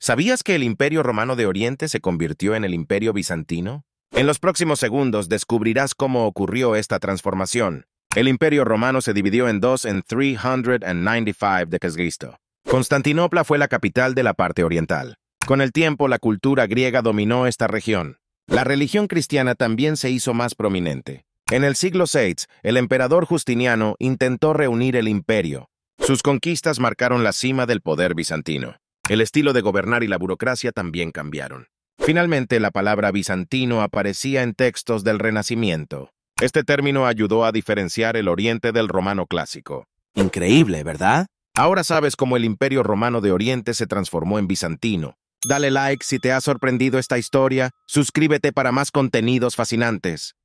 ¿Sabías que el Imperio Romano de Oriente se convirtió en el Imperio Bizantino? En los próximos segundos descubrirás cómo ocurrió esta transformación. El Imperio Romano se dividió en dos en 395 d.C. Constantinopla fue la capital de la parte oriental. Con el tiempo, la cultura griega dominó esta región. La religión cristiana también se hizo más prominente. En el siglo VI, el emperador Justiniano intentó reunir el imperio. Sus conquistas marcaron la cima del poder bizantino. El estilo de gobernar y la burocracia también cambiaron. Finalmente, la palabra bizantino aparecía en textos del Renacimiento. Este término ayudó a diferenciar el Oriente del romano clásico. Increíble, ¿verdad? Ahora sabes cómo el Imperio Romano de Oriente se transformó en bizantino. Dale like si te ha sorprendido esta historia, suscríbete para más contenidos fascinantes.